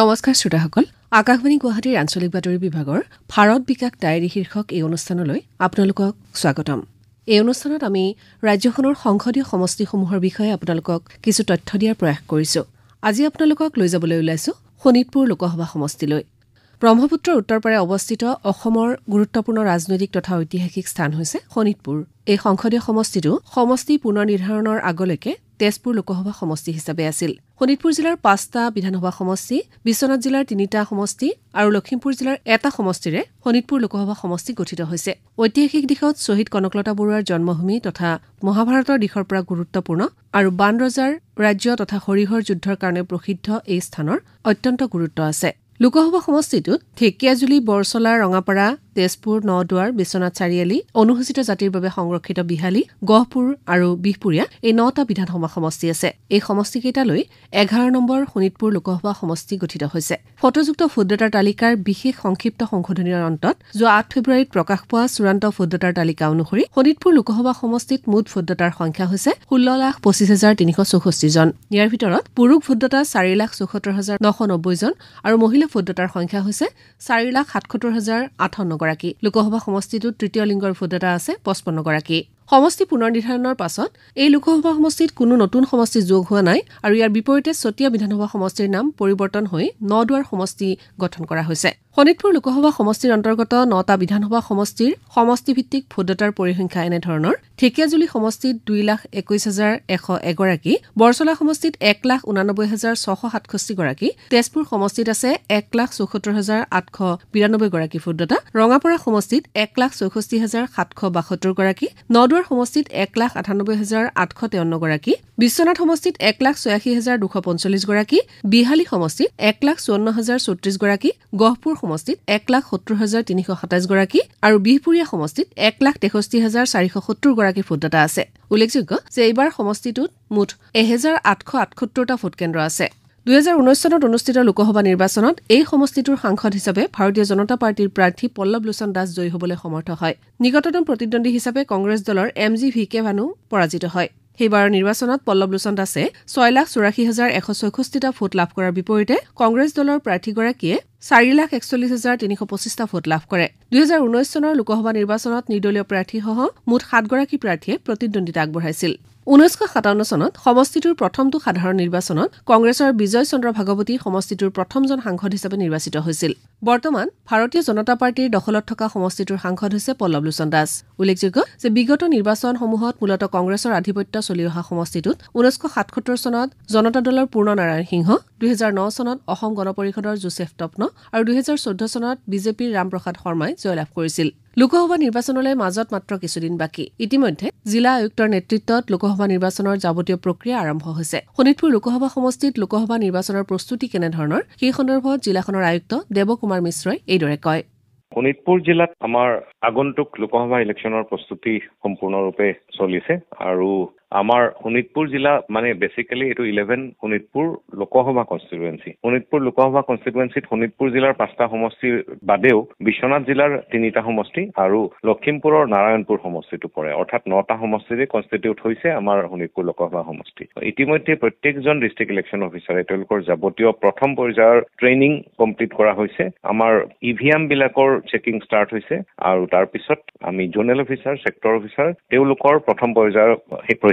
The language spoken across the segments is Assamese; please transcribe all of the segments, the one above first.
নমস্কাৰ শ্ৰোতাসকল আকাশবাণী গুৱাহাটীৰ আঞ্চলিক বাতৰি বিভাগৰ ভাৰত বিকাশ ডায়েৰী শীৰ্ষক এই অনুষ্ঠানলৈ আপোনালোকক স্বাগতম এই অনুষ্ঠানত আমি ৰাজ্যখনৰ সংসদীয় সমষ্টিসমূহৰ বিষয়ে আপোনালোকক কিছু তথ্য দিয়াৰ প্ৰয়াস কৰিছো আজি আপোনালোকক লৈ যাবলৈ ওলাইছো শোণিতপুৰ লোকসভা সমষ্টিলৈ ব্ৰহ্মপুত্ৰৰ উত্তৰ পাৰে অৱস্থিত অসমৰ গুৰুত্বপূৰ্ণ ৰাজনৈতিক তথা ঐতিহাসিক স্থান হৈছে শোণিতপুৰ এই সংসদীয় সমষ্টিটো সমষ্টি পুনৰ নিৰ্ধাৰণৰ আগলৈকে তেজপুৰ লোকসভা সমষ্টি হিচাপে আছিল শোণিতপুৰ জিলাৰ পাঁচটা বিধানসভা সমষ্টি বিশ্বনাথ জিলাৰ তিনিটা সমষ্টি আৰু লখিমপুৰ জিলাৰ এটা সমষ্টিৰে শোণিতপুৰ লোকসভা সমষ্টি গঠিত হৈছে ঐতিহাসিক দিশত শ্বহীদ কনকলতা বৰুৱাৰ জন্মভূমি তথা মহাভাৰতৰ দিশৰ পৰা গুৰুত্বপূৰ্ণ আৰু বান ৰজাৰ ৰাজ্য তথা হৰিহৰ যুদ্ধৰ কাৰণে প্ৰসিদ্ধ এই স্থানৰ অত্যন্ত গুৰুত্ব আছে লোকসভা সমষ্টিটোত ঢেকীয়াজুলি বৰচলা ৰঙাপাৰা তেজপুৰ নদুৱাৰ বিশ্বনাথ চাৰিআলি অনুসূচিত জাতিৰ বাবে সংৰক্ষিত বিহালী গহপুৰ আৰু বিহপুৰীয়া এই নটা বিধানসভা সমষ্টি আছে এই সমষ্টিকেইটালৈ এঘাৰ নম্বৰ শোণিতপুৰ লোকসভা সমষ্টি গঠিত হৈছে ফটোযুক্ত ভোটদাতাৰ তালিকাৰ বিশেষ সংক্ষিপ্ত সংশোধনীৰ অন্তত যোৱা আঠ ফেব্ৰুৱাৰীত প্ৰকাশ পোৱা চূড়ান্ত ভোটদাতাৰ তালিকা অনুসৰি শোণিতপুৰ লোকসভা সমষ্টিত মুঠ ভোটদাতাৰ সংখ্যা হৈছে ষোল্ল লাখ পঁচিছ হাজাৰ তিনিশ চৌষষ্ঠিজন ইয়াৰ ভিতৰত পুৰুষ ভোটদাতা চাৰি লাখ চৌসত্তৰ হাজাৰ নশ নব্বৈজন আৰু মহিলা ভোটদাতাৰ সংখ্যা হৈছে চাৰি লাখ সাতসত্তৰ হাজাৰ আঠান্নগৰাকী এগৰাকী লোকসভা সমষ্টিটোত তৃতীয় লিংগৰ ভোটদাতা আছে পঁচপন্নগৰাকী সমষ্টি পুনৰ নিৰ্ধাৰণৰ পাছত এই লোকসভা সমষ্টিত কোনো নতুন সমষ্টি যোগ হোৱা নাই আৰু ইয়াৰ বিপৰীতে চতিয়া বিধানসভা সমষ্টিৰ নাম পৰিৱৰ্তন হৈ ন দুৱাৰ সমষ্টি গঠন কৰা হৈছে শোণিতপুৰ লোকসভা সমষ্টিৰ অন্তৰ্গত নটা বিধানসভা সমষ্টিৰ সমষ্টিভিত্তিক ভোটদাতাৰ পৰিসংখ্যা এনেধৰণৰ ঢেকিয়াজুলি সমষ্টিত দুই লাখ একৈশ হাজাৰ এশ এগৰাকী বৰচলা সমষ্টিত এক লাখ ঊনানব্বৈ হাজাৰ ছশ সাতষষ্ঠিগৰাকী তেজপুৰ সমষ্টিত আছে এক লাখ চৌসত্তৰ হাজাৰ আঠশ বিৰান্নব্বৈগৰাকী ভোটদাতা ৰঙাপাৰা সমষ্টিত এক লাখ চৌষষ্ঠি হাজাৰ সাতশ বাসত্তৰগৰাকী নদুৱাৰ হৰিদ্বাৰ সমষ্টিত এক লাখ আঠানব্বৈ হাজাৰ আঠশ তেৱন্নগৰাকী বিশ্বনাথ সমষ্টিত এক লাখ ছয়াশী হাজাৰ দুশ পঞ্চল্লিছগৰাকী বিহালী সমষ্টিত এক লাখ চৌৱন্ন হাজাৰ ছত্ৰিছগৰাকী গহপুৰ সমষ্টিত এক লাখ সত্তৰ হাজাৰ তিনিশ সাতাইছগৰাকী আৰু বিহপুৰীয়া সমষ্টিত এক লাখ তেষষ্ঠি হাজাৰ চাৰিশ সত্তৰগৰাকী ভোটদাতা আছে উল্লেখযোগ্য যে এইবাৰ সমষ্টিটোত মুঠ এহেজাৰ আঠশ আঠসত্তৰটা ভোটকেন্দ্ৰ আছে দুহেজাৰ ঊনৈছ চনত অনুষ্ঠিত লোকসভা নিৰ্বাচনত এই সমষ্টিটোৰ সাংসদ হিচাপে ভাৰতীয় জনতা পাৰ্টীৰ প্ৰাৰ্থী পল্লৱ লোচন দাস জয়ী হ'বলৈ সমৰ্থ হয় নিকটতম প্ৰতিদ্বন্দ্বী হিচাপে কংগ্ৰেছ দলৰ M G V K Bhanu পৰাজিত হয় সেইবাৰৰ নিৰ্বাচনত পল্লৱ লোচন দাসে ছয় লাখ চৌৰাশী হাজাৰ এশ ছয়ষষ্ঠিটা ভোট লাভ কৰাৰ বিপৰীতে কংগ্ৰেছ দলৰ প্ৰাৰ্থীগৰাকীয়ে চাৰি লাখ একচল্লিছ হাজাৰ তিনিশ পঁচিছটা ভোট লাভ কৰে দুহেজাৰ ঊনৈছ চনৰ লোকসভা নিৰ্বাচনত নিৰ্দলীয় প্ৰাৰ্থীসহ মুঠ সাতগৰাকী প্ৰাৰ্থীয়ে প্ৰতিদ্বন্দ্বিতা আগবঢ়াইছিল ঊনৈছশ সাতাৱন্ন চনত সমষ্টিটোৰ প্ৰথমটো সাধাৰণ নিৰ্বাচনত কংগ্ৰেছৰ বিজয় চন্দ্ৰ ভাগৱতী সমষ্টিটোৰ প্ৰথমজন সাংসদ হিচাপে নিৰ্বাচিত হৈছিল বৰ্তমান ভাৰতীয় জনতা পাৰ্টীৰ দখলত থকা সমষ্টিটোৰ সাংসদ হৈছে পল্লৱ লোচন দাস উল্লেখযোগ্য যে বিগত নিৰ্বাচনসমূহত মূলতঃ কংগ্ৰেছৰ আধিপত্য চলি অহা সমষ্টিটোত ঊনৈছশ সাতসত্তৰ চনত জনতা দলৰ পূৰ্ণ নাৰায়ণ সিংহ দুহেজাৰ ন চনত অসম গণ পৰিষদৰ জোচেফ টপ্ন আৰু দুহেজাৰ চৈধ্য চনত বিজেপিৰ ৰামপ্ৰসাদ শৰ্মাই জয়লাভ কৰিছিল লোকসভা নিৰ্বাচনলৈ মাজত মাত্ৰ কিছুদিন বাকী ইতিমধ্যে জিলা আয়ুক্তৰ নেতৃত্বত লোকসভা নিৰ্বাচনৰ যাৱতীয় প্ৰক্ৰিয়া আৰম্ভ হৈছে শোণিতপুৰ লোকসভা সমষ্টিত লোকসভা নিৰ্বাচনৰ প্ৰস্তুতি কেনেধৰণৰ সেই সন্দৰ্ভত জিলাখনৰ আয়ুক্ত দেৱ কুমাৰ মিশ্ৰই এইদৰে কয় শোণিতপুৰ জিলাত আমাৰ আগন্তুক লোকসভা ইলেকশ্যনৰ প্ৰস্তুতি সম্পূৰ্ণৰূপে চলিছে আৰু আমাৰ শোণিতপুৰ জিলা মানে বেচিকেলি এইটো ইলেভেন শোণিতপুৰ লোকসভা কনষ্টিটুৱেঞ্চি শোণিতপুৰ লোকসভা কনষ্টিটুৱেঞ্চিত শোণিতপুৰ জিলাৰ পাঁচটা সমষ্টিৰ বাদেও বিশ্বনাথ জিলাৰ তিনিটা সমষ্টি আৰু লখিমপুৰৰ নাৰায়ণপুৰ সমষ্টিটো পৰে অৰ্থাৎ নটা সমষ্টিৰে কনষ্টিটিউট হৈছে আমাৰ শোণিতপুৰ লোকসভা সমষ্টি ইতিমধ্যে প্ৰত্যেকজন ডিষ্ট্ৰিক্ট ইলেকশ্যন অফিচাৰে তেওঁলোকৰ যাৱতীয় প্ৰথম পৰ্যায়ৰ ট্ৰেইনিং কমপ্লিট কৰা হৈছে আমাৰ ই ভি এম বিলাকৰ চেকিং ষ্টাৰ্ট হৈছে আৰু তাৰপিছত আমি জোনেল অফিচাৰ ছেক্টৰ অফিচাৰ তেওঁলোকৰ প্ৰথম পৰ্যায়ৰ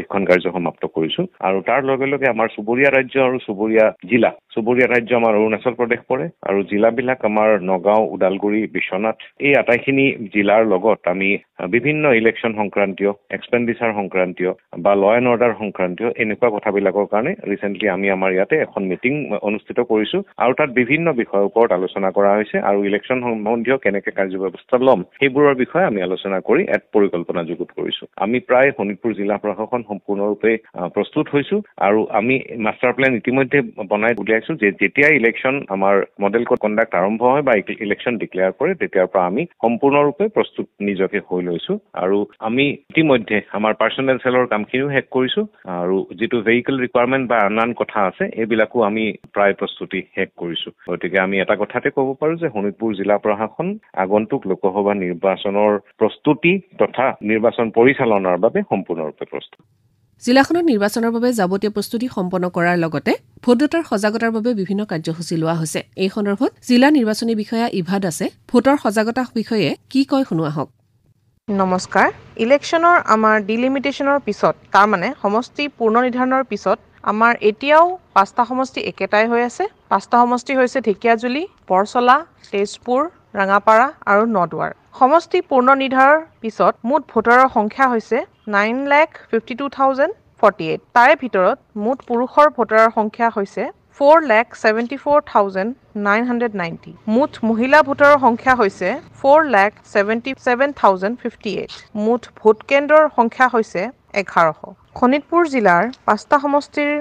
অধ্যক্ষণ কাৰ্য সমাপ্ত কৰিছো আৰু তাৰ লগে লগে আমাৰ চুবুৰীয়া ৰাজ্য আৰু চুবুৰীয়া জিলা চুবুৰীয়া ৰাজ্য আমাৰ অৰুণাচল প্ৰদেশ পৰে আৰু জিলাবিলাক আমাৰ নগাঁও ওদালগুৰি বিশ্বনাথ এই আটাইখিনি জিলাৰ লগত আমি বিভিন্ন ইলেকশ্যন সংক্ৰান্তীয় এক্সপেণ্ডিচাৰ সংক্ৰান্তীয় বা ল এণ্ড অৰ্ডাৰ সংক্ৰান্তীয় এনেকুৱা কথাবিলাকৰ কাৰণে ৰিচেণ্টলি আমি আমাৰ ইয়াতে এখন মিটিং অনুষ্ঠিত কৰিছো আৰু তাত বিভিন্ন বিষয়ৰ ওপৰত আলোচনা কৰা হৈছে আৰু ইলেকশ্যন সম্বন্ধীয় কেনেকৈ কাৰ্য ব্যৱস্থা ল'ম সেইবোৰৰ বিষয়ে আমি আলোচনা কৰি এক পৰিকল্পনা যুগুত কৰিছো আমি প্ৰায় শোণিতপুৰ জিলা প্ৰশাসন সম্পূৰ্ণৰূপে প্ৰস্তুত হৈছো আৰু আমি মাষ্টাৰ প্লেন ইতিমধ্যে বনাই উলিয়াই দেখাইছো যে যেতিয়াই ইলেকশ্যন আমাৰ মডেল কোড কণ্ডাক্ট আৰম্ভ হয় বা ইলেকশ্যন ডিক্লেয়াৰ কৰে তেতিয়াৰ পৰা আমি সম্পূৰ্ণৰূপে প্ৰস্তুত নিজকে হৈ লৈছো আৰু আমি ইতিমধ্যে আমাৰ পাৰ্চনেল চেলৰ কামখিনিও শেষ কৰিছো আৰু যিটো ভেহিকেল ৰিকুৱাৰমেণ্ট বা আন আন কথা আছে এইবিলাকো আমি প্ৰায় প্ৰস্তুতি শেষ কৰিছো গতিকে আমি এটা কথাতে ক'ব পাৰো যে শোণিতপুৰ জিলা প্ৰশাসন আগন্তুক লোকসভা নিৰ্বাচনৰ প্ৰস্তুতি তথা নিৰ্বাচন পৰিচালনাৰ বাবে সম্পূৰ্ণৰূপে প্ৰস্তুত জিলাখনত নিৰ্বাচনৰ বাবে যাৱতীয় প্ৰস্তুতি সম্পন্ন কৰাৰ লগতে ভোটদাতাৰ সজাগতাৰ বাবে বিভিন্ন কাৰ্যসূচী লোৱা হৈছে এই সন্দৰ্ভত জিলা নিৰ্বাচনী বিষয়া ইভা দাসে ভোটৰ সজাগতা বিষয়ে কি কয় শুনোৱা হওক নমস্কাৰ ইলেকশ্যনৰ আমাৰ ডিলিমিটেশ্যনৰ পিছত তাৰমানে সমষ্টি পূৰ্ণ নিৰ্ধাৰণৰ পিছত আমাৰ এতিয়াও পাঁচটা সমষ্টি একেটাই হৈ আছে পাঁচটা সমষ্টি হৈছে ঢেকীয়াজুলি বৰচলা তেজপুৰ ৰাঙাপাৰা আৰু নদৱাৰ সমষ্টি পূৰ্ণ নিৰ্ধাৰণৰ পিছত মুঠ ভোটাৰৰ সংখ্যা হৈছে nine lakh fifty two thousand forty eight তাৰে ভিতৰত মুঠ পুৰুষৰ ভোটাৰৰ সংখ্যা হৈছে four lakh seventy four thousand nine hundred ninety মুঠ মহিলা ভোটাৰৰ সংখ্যা হৈছে four lakh seventy seven thousand fifty eight মুঠ ভোটকেন্দ্ৰৰ সংখ্যা হৈছে এঘাৰশ শোণিতপুৰ জিলাৰ পাঁচটা সমষ্টিৰ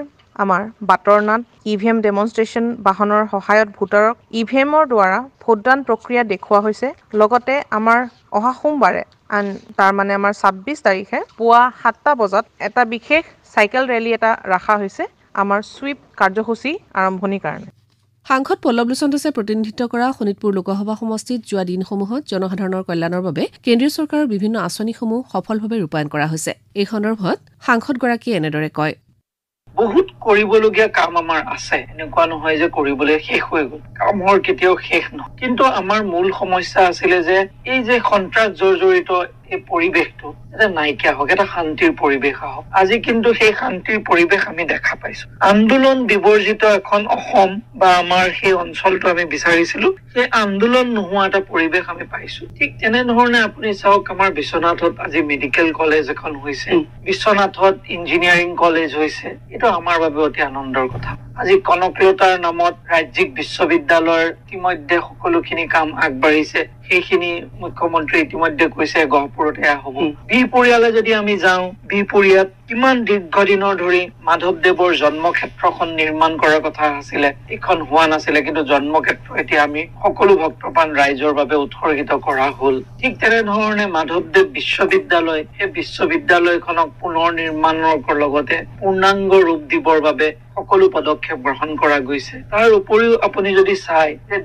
আমাৰ বাটৰ নাট ই ভি এম ডেমনষ্ট্ৰেশ্যন বাহনৰ সহায়ত ভোটাৰক ই ভি এমৰ দ্বাৰা ভোটদান প্ৰক্ৰিয়া দেখুওৱা হৈছে লগতে আমাৰ অহা সোমবাৰে আন তাৰমানে আমাৰ ছাব্বিছ তাৰিখে পুৱা সাতটা বজাত এটা বিশেষ চাইকেল ৰেলী এটা ৰখা হৈছে আমাৰ চুইপ কাৰ্যসূচী আৰম্ভণিৰ কাৰণে সাংসদ পল্লৱ লোচন দাসে প্ৰতিনিধিত্ব কৰা শোণিতপুৰ লোকসভা সমষ্টিত যোৱা দিনসমূহত জনসাধাৰণৰ কল্যাণৰ বাবে কেন্দ্ৰীয় চৰকাৰৰ বিভিন্ন আঁচনিসমূহ সফলভাৱে ৰূপায়ণ কৰা হৈছে এই সন্দৰ্ভত সাংসদগৰাকীয়ে এনেদৰে কয় বহুত কৰিবলগীয়া কাম আমাৰ আছে এনেকুৱা নহয় যে কৰিবলৈ শেষ হৈ গ'ল কামৰ কেতিয়াও শেষ নহয় কিন্তু আমাৰ মূল সমস্যা আছিলে যে এই যে সন্ত্ৰাস জৰ্জৰিত সেই পৰিৱেশটো এটা নাইকিয়া হওক এটা শান্তিৰ পৰিৱেশ হওক আজি কিন্তু সেই শান্তিৰ পৰিৱেশ আমি দেখা পাইছো আন্দোলন বিবৰ্জিত এখন অসম বা আমাৰ সেই অঞ্চলটো আমি বিচাৰিছিলো সেই আন্দোলন নোহোৱা এটা পৰিৱেশ আমি পাইছো ঠিক তেনেধৰণে আপুনি চাওক আমাৰ বিশ্বনাথত আজি মেডিকেল কলেজ এখন হৈছে বিশ্বনাথত ইঞ্জিনিয়াৰিং কলেজ হৈছে এইটো আমাৰ বাবে অতি আনন্দৰ কথা আজি কনকীয়তাৰ নামত ৰাজ্যিক বিশ্ববিদ্যালয়ৰ ইতিমধ্যে সকলোখিনি কাম আগবাঢ়িছে সেইখিনি মুখ্যমন্ত্ৰী ইতিমধ্যে কৈছে গহপুৰতে এয়া হব বি পৰিয়ালে যদি আমি যাওঁ বি পৰিয়াল ইমান দীৰ্ঘদিনৰ ধৰি মাধৱদেৱৰ জন্মক্ষেত্ৰখন নিৰ্মাণ কৰাৰ কথা আছিলে এইখন হোৱা নাছিলে কিন্তু জন্মক্ষেত্ৰ এতিয়া আমি সকলো ভক্তপ্ৰাণ ৰাইজৰ বাবে উৎসৰ্গিত কৰা হল ঠিক তেনেধৰণে মাধৱদেৱ বিশ্ববিদ্যালয় সেই বিশ্ববিদ্যালয়খনক পুনৰ নিৰ্মাণৰ লগতে পূৰ্ণাংগ ৰূপ দিবৰ বাবে সকলো পদক্ষেপ গ্ৰহণ কৰা গৈছে তাৰ উপৰিও আপুনি যদি চাই যে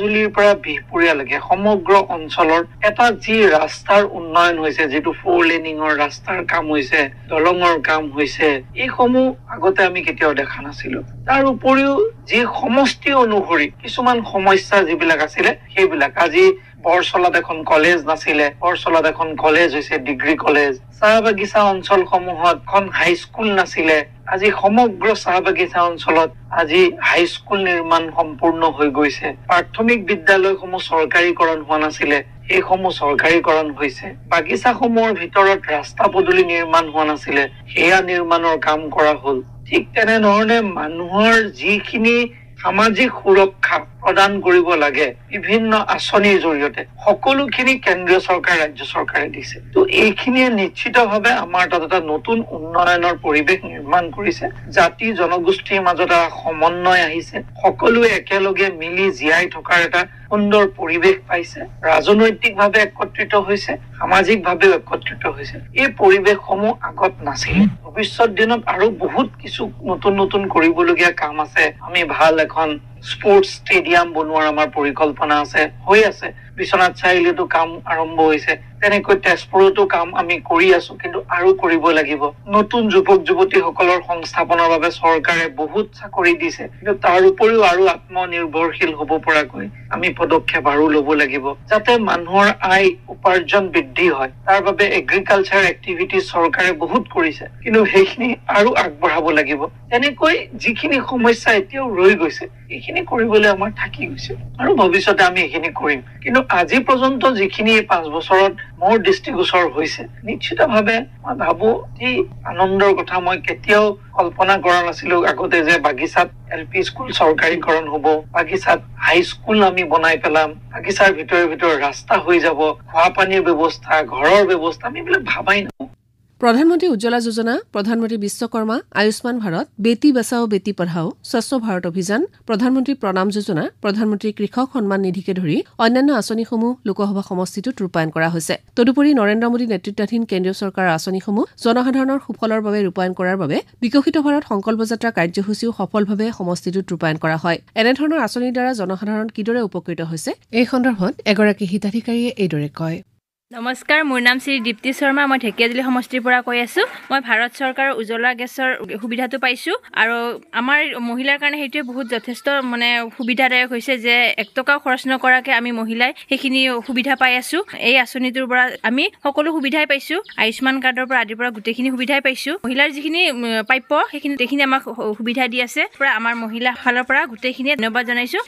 জুলিৰ পৰা বিহপুৰীয়ালৈকে সমগ্ৰ অঞ্চলৰ এটা যি ৰাস্তাৰ উন্নয়ন হৈছে যিটো ফ'ৰ লেনিঙৰ ৰাস্তাৰ কাম হৈছে দলং ৰঙৰ কাম হৈছে এইসমূহ আগতে আমি কেতিয়াও দেখা নাছিলো তাৰ উপৰিও যি সমষ্টি অনুসৰি কিছুমান সমস্যা যিবিলাক আছিলে সেইবিলাক আজি পৰচলাত এখন কলেজ নাছিলে পৰচলাত এখন কলেজ হৈছে ডিগ্ৰী কলেজ চাহ বাগিচা অঞ্চল সমূহত এখন হাইস্কুল নাছিলে আজি সমগ্ৰ চাহ বাগিচা অঞ্চলত আজি হাইস্কুল নিৰ্মাণ সম্পূৰ্ণ হৈ গৈছে প্ৰাথমিক বিদ্যালয়সমূহ চৰকাৰীকৰণ হোৱা নাছিলে সেইসমূহ চৰকাৰীকৰণ হৈছে বাগিচা সমূহৰ ভিতৰত ৰাস্তা পদূলি নিৰ্মাণ হোৱা নাছিলে সেয়া নিৰ্মাণৰ কাম কৰা হ'ল ঠিক তেনেধৰণে মানুহৰ যিখিনি সামাজিক সুৰক্ষা প্ৰদান কৰিব লাগে বিভিন্ন আঁচনিৰ জৰিয়তে সকলোখিনি কেন্দ্ৰীয় চৰকাৰে ৰাজ্য চৰকাৰে দিছে তো এইখিনিয়ে নিশ্চিতভাৱে আমাৰ তাত এটা নতুন উন্নয়নৰ পৰিৱেশ নিৰ্মাণ কৰিছে জাতি জনগোষ্ঠীৰ মাজত এটা সমন্বয় আহিছে সকলোৱে একেলগে মিলি জীয়াই থকাৰ এটা সুন্দৰ পৰিৱেশ পাইছে ৰাজনৈতিকভাৱে একত্ৰিত হৈছে সামাজিকভাৱেও একত্ৰিত হৈছে এই পৰিৱেশসমূহ আগত নাছিল ভৱিষ্যত দিনত আৰু বহুত কিছু নতুন নতুন কৰিবলগীয়া কাম আছে আমি ভাল এখন স্পৰ্টছ ষ্টেডিয়াম বনোৱাৰ আমাৰ পৰিকল্পনা আছে হৈ আছে বিশ্বনাথ চাৰিআলিতো কাম আৰম্ভ হৈছে তেনেকৈ তেজপুৰতো কাম আমি কৰি আছো কিন্তু আৰু কৰিব লাগিব নতুন যুৱক যুৱতীসকলৰ সংস্থাপনৰ বাবে চৰকাৰে বহুত চাকৰি দিছে কিন্তু তাৰ উপৰিও আৰু আত্মনিৰ্ভৰশীল হব পৰাকৈ আমি পদক্ষেপ আৰু ল'ব লাগিব যাতে মানুহৰ আয় উপাৰ্জন বৃদ্ধি হয় তাৰ বাবে এগ্ৰিকালচাৰ এক্টিভিটি চৰকাৰে বহুত কৰিছে কিন্তু সেইখিনি আৰু আগবঢ়াব লাগিব তেনেকৈ যিখিনি সমস্যা এতিয়াও ৰৈ গৈছে এইখিনি কৰিবলৈ আমাৰ থাকি গৈছে আৰু ভৱিষ্যতে আমি এইখিনি কৰিম কিন্তু আজি পৰ্যন্ত যিখিনি পাঁচ বছৰত মোৰ দৃষ্টিগোচৰ হৈছে নিশ্চিতভাৱে মই ভাবো এই আনন্দৰ কথা মই কেতিয়াও কল্পনা কৰা নাছিলো আগতে যে বাগিচাত এল পি স্কুল চৰকাৰীকৰণ হব বাগিচাত হাই স্কুল আমি বনাই পেলাম বাগিচাৰ ভিতৰে ভিতৰে ৰাস্তা হৈ যাব খোৱা পানীৰ ব্যৱস্থা ঘৰৰ ব্যৱস্থা আমি এইবিলাক ভাবাই নাই প্ৰধানমন্ত্ৰী উজ্বলা যোজনা প্ৰধানমন্ত্ৰী বিশ্বকৰ্মা আয়ুষ্মান ভাৰত বেটী বচাও বেটী পঢ়াও স্বচ্ছ ভাৰত অভিযান প্ৰধানমন্ত্ৰী প্ৰণাম যোজনা প্ৰধানমন্ত্ৰী কৃষক সন্মান নিধিকে ধৰি অন্যান্য আঁচনিসমূহ লোকসভা সমষ্টিটোত ৰূপায়ণ কৰা হৈছে তদুপৰি নৰেন্দ্ৰ মোদী নেতৃতাধীন কেন্দ্ৰীয় চৰকাৰৰ আঁচনিসমূহ জনসাধাৰণৰ সুফলৰ বাবে ৰূপায়ণ কৰাৰ বাবে বিকশিত ভাৰত সংকল্পযাত্ৰা কাৰ্যসূচীও সফলভাৱে সমষ্টিটোত ৰূপায়ণ কৰা হয় এনেধৰণৰ আঁচনিৰ দ্বাৰা জনসাধাৰণ কিদৰে উপকৃত হৈছে এই সন্দৰ্ভত এগৰাকী হিতাধিকাৰীয়ে এইদৰে কয় নমস্কাৰ মোৰ নাম শ্ৰী দীপ্তি শৰ্মা মই ঢেকিয়াজুলি সমষ্টিৰ পৰা কৈ আছোঁ মই ভাৰত চৰকাৰৰ উজ্বলা গেছৰ সুবিধাটো পাইছোঁ আৰু আমাৰ মহিলাৰ কাৰণে সেইটোৱে বহুত যথেষ্ট মানে সুবিধাদায়ক হৈছে যে এক টকাও খৰচ নকৰাকৈ আমি মহিলাই সেইখিনি সুবিধা পাই আছোঁ এই আঁচনিটোৰ পৰা আমি সকলো সুবিধাই পাইছোঁ আয়ুষ্মান কাৰ্ডৰ পৰা আদিৰ পৰা গোটেইখিনি সুবিধাই পাইছোঁ মহিলাৰ যিখিনি প্ৰাপ্য সেইখিনি গোটেইখিনি আমাক সুবিধা দি আছে পৰা আমাৰ মহিলাৰ ফালৰ পৰা গোটেইখিনিয়ে ধন্যবাদ জনাইছোঁ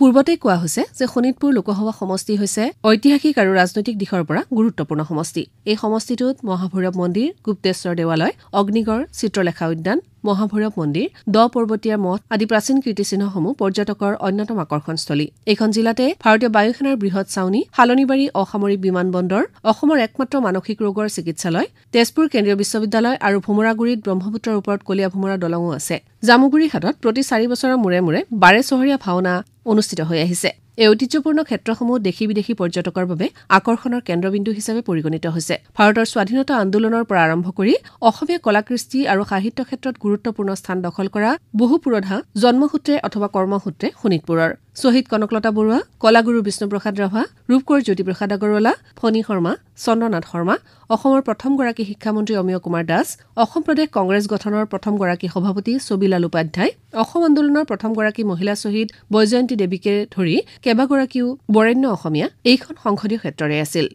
পূৰ্বতে কোৱা হৈছে যে শোণিতপুৰ লোকসভা সমষ্টি হৈছে ঐতিহাসিক আৰু ৰাজনৈতিক দিশৰ পৰা গুৰুত্বপূৰ্ণ সমষ্টি এই সমষ্টিটোত মহাভৈৰৱ মন্দিৰ গুপ্তেশ্বৰ দেৱালয় অগ্নিগড় চিত্ৰলেখা উদ্যান মহাভৈৰৱ মন্দিৰ দ পৰ্বতীয়া মঠ আদি প্ৰাচীন কীৰ্তিচিহ্নসমূহ পৰ্যটকৰ অন্যতম আকৰ্ষণস্থলী এইখন জিলাতে ভাৰতীয় বায়ুসেনাৰ বৃহৎ চাউনী শালনিবাৰী অসামৰিক বিমান বন্দৰ অসমৰ একমাত্ৰ মানসিক ৰোগৰ চিকিৎসালয় তেজপুৰ কেন্দ্ৰীয় বিশ্ববিদ্যালয় আৰু ভোমৰাগুৰিত ব্ৰহ্মপুত্ৰৰ ওপৰত কলীয়া ভোমৰা দলঙো আছে জামুগুৰি জামুগুৰিহাটত প্ৰতি চাৰি বছৰৰ মূৰে মূৰে বাৰেচহৰীয়া ভাওনা অনুষ্ঠিত হৈ আহিছে এই ঐতিহ্যপূৰ্ণ ক্ষেত্ৰসমূহ দেশী বিদেশী পৰ্যটকৰ বাবে আকৰ্ষণৰ কেন্দ্ৰবিন্দু হিচাপে পৰিগণিত হৈছে ভাৰতৰ স্বাধীনতা আন্দোলনৰ পৰা আৰম্ভ কৰি অসমীয়া কলাকৃষ্টি আৰু সাহিত্য ক্ষেত্ৰত গুৰুত্বপূৰ্ণ স্থান দখল কৰা বহু পুৰধা জন্মসূত্ৰে অথবা কৰ্মসূত্ৰে শোণিতপুৰৰ শ্বহীদ কনকলতা বৰুৱা কলাগুৰু বিষ্ণুপ্ৰসাদ ৰাভা ৰূপকৰ জ্যোতিপ্ৰসাদ আগৰৱালা ফণী শৰ্মা চন্দ্ৰনাথ শৰ্মা অসমৰ প্ৰথমগৰাকী শিক্ষামন্ত্ৰী অমিয় কুমাৰ দাস অসম প্ৰদেশ কংগ্ৰেছ গঠনৰ প্ৰথমগৰাকী সভাপতি ছবিলাল উপাধ্যায় অসম আন্দোলনৰ প্ৰথমগৰাকী মহিলা শ্বহীদ বৈজয়ন্তী দেৱীকে ধৰি কেইবাগৰাকীও বৰেণ্য অসমীয়া এইখন সংসদীয় ক্ষেত্ৰৰে আছিল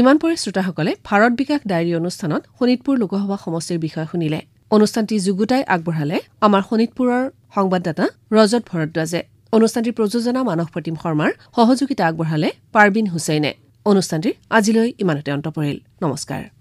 ইমান পৰে শ্ৰোতাসকলে ভাৰত বিকাশ ডায়েৰী অনুষ্ঠানত শোণিতপুৰ লোকসভা সমষ্টিৰ বিষয়ে শুনিলে অনুষ্ঠানটি যুগুতাই আগবঢ়ালে আমাৰ শোণিতপুৰৰ সংবাদদাতা ৰজত ভৰদ্বাজে অনুষ্ঠানটিৰ প্ৰযোজনা মানস প্ৰতিম শৰ্মাৰ সহযোগিতা আগবঢ়ালে পাৰবিন হুছেইনে অনুষ্ঠানটিৰ আজিলৈ ইমানতে অন্ত পৰিল নমস্কাৰ